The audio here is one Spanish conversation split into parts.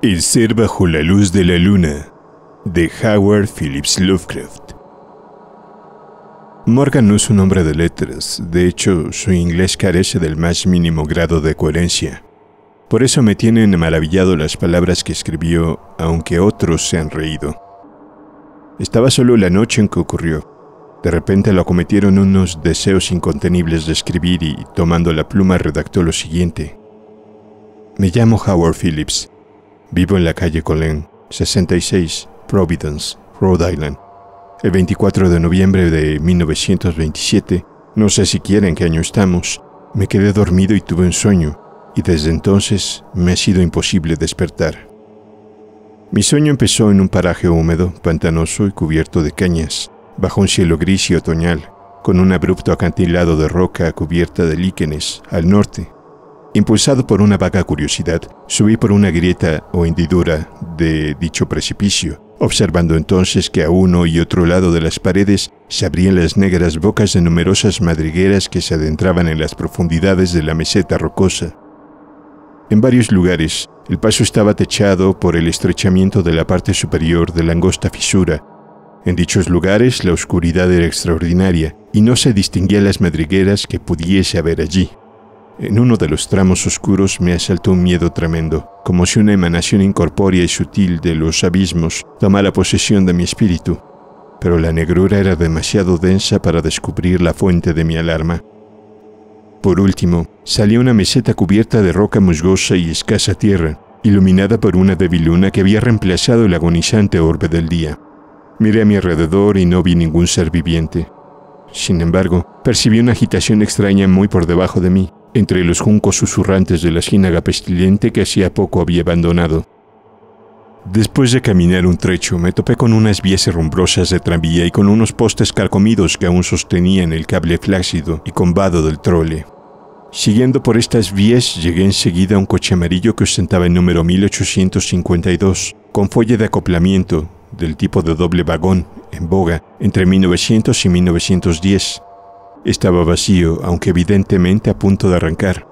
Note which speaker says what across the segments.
Speaker 1: El ser bajo la luz de la luna de Howard Phillips Lovecraft. Morgan no es un hombre de letras, de hecho su inglés carece del más mínimo grado de coherencia. Por eso me tienen maravillado las palabras que escribió, aunque otros se han reído. Estaba solo la noche en que ocurrió. De repente lo acometieron unos deseos incontenibles de escribir y, tomando la pluma, redactó lo siguiente. Me llamo Howard Phillips Vivo en la calle Colén, 66, Providence, Rhode Island. El 24 de noviembre de 1927, no sé siquiera en qué año estamos, me quedé dormido y tuve un sueño, y desde entonces me ha sido imposible despertar. Mi sueño empezó en un paraje húmedo, pantanoso y cubierto de cañas, bajo un cielo gris y otoñal, con un abrupto acantilado de roca cubierta de líquenes al norte Impulsado por una vaga curiosidad, subí por una grieta o hendidura de dicho precipicio, observando entonces que a uno y otro lado de las paredes se abrían las negras bocas de numerosas madrigueras que se adentraban en las profundidades de la meseta rocosa. En varios lugares, el paso estaba techado por el estrechamiento de la parte superior de la angosta fisura. En dichos lugares la oscuridad era extraordinaria y no se distinguían las madrigueras que pudiese haber allí. En uno de los tramos oscuros me asaltó un miedo tremendo, como si una emanación incorpórea y sutil de los abismos tomara posesión de mi espíritu, pero la negrura era demasiado densa para descubrir la fuente de mi alarma. Por último, salió una meseta cubierta de roca musgosa y escasa tierra, iluminada por una débil luna que había reemplazado el agonizante orbe del día. Miré a mi alrededor y no vi ningún ser viviente. Sin embargo, percibí una agitación extraña muy por debajo de mí, entre los juncos susurrantes de la ciénaga pestilente que hacía poco había abandonado. Después de caminar un trecho, me topé con unas vías herrumbrosas de tranvía y con unos postes carcomidos que aún sostenían el cable flácido y combado del trole. Siguiendo por estas vías, llegué enseguida a un coche amarillo que ostentaba el número 1852, con folle de acoplamiento, del tipo de doble vagón, en boga, entre 1900 y 1910, estaba vacío, aunque evidentemente a punto de arrancar.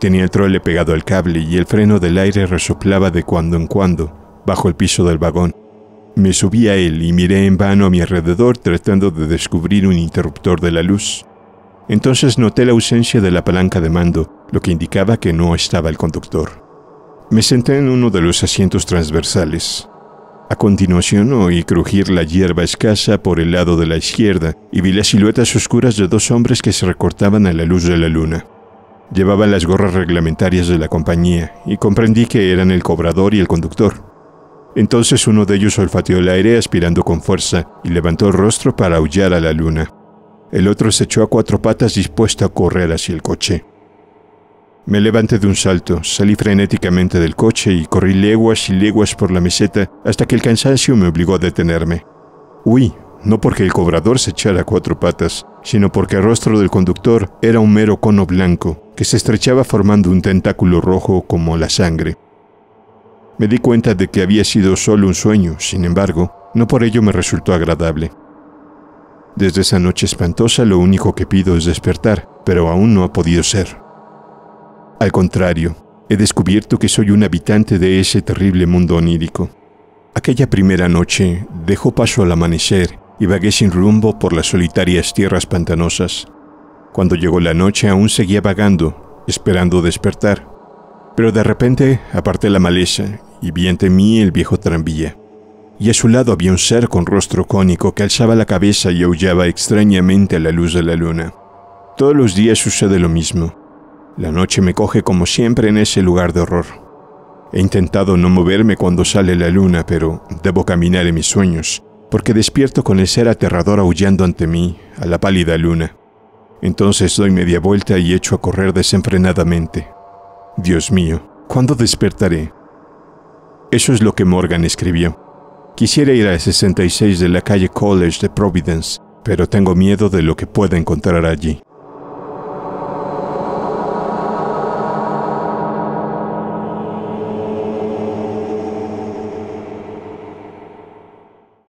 Speaker 1: Tenía el trole pegado al cable y el freno del aire resoplaba de cuando en cuando, bajo el piso del vagón. Me subí a él y miré en vano a mi alrededor tratando de descubrir un interruptor de la luz. Entonces noté la ausencia de la palanca de mando, lo que indicaba que no estaba el conductor. Me senté en uno de los asientos transversales. A continuación oí crujir la hierba escasa por el lado de la izquierda y vi las siluetas oscuras de dos hombres que se recortaban a la luz de la luna. Llevaban las gorras reglamentarias de la compañía y comprendí que eran el cobrador y el conductor. Entonces uno de ellos olfateó el aire aspirando con fuerza y levantó el rostro para aullar a la luna. El otro se echó a cuatro patas dispuesto a correr hacia el coche. Me levanté de un salto, salí frenéticamente del coche y corrí leguas y leguas por la meseta hasta que el cansancio me obligó a detenerme. Huí, no porque el cobrador se echara a cuatro patas, sino porque el rostro del conductor era un mero cono blanco que se estrechaba formando un tentáculo rojo como la sangre. Me di cuenta de que había sido solo un sueño, sin embargo, no por ello me resultó agradable. Desde esa noche espantosa lo único que pido es despertar, pero aún no ha podido ser. Al contrario, he descubierto que soy un habitante de ese terrible mundo onírico. Aquella primera noche dejó paso al amanecer y vagué sin rumbo por las solitarias tierras pantanosas. Cuando llegó la noche aún seguía vagando, esperando despertar. Pero de repente aparté la maleza y vi ante mí el viejo tranvía. Y a su lado había un ser con rostro cónico que alzaba la cabeza y aullaba extrañamente a la luz de la luna. Todos los días sucede lo mismo. La noche me coge como siempre en ese lugar de horror. He intentado no moverme cuando sale la luna, pero debo caminar en mis sueños, porque despierto con el ser aterrador aullando ante mí, a la pálida luna. Entonces doy media vuelta y echo a correr desenfrenadamente. Dios mío, ¿cuándo despertaré? Eso es lo que Morgan escribió. Quisiera ir a 66 de la calle College de Providence, pero tengo miedo de lo que pueda encontrar allí.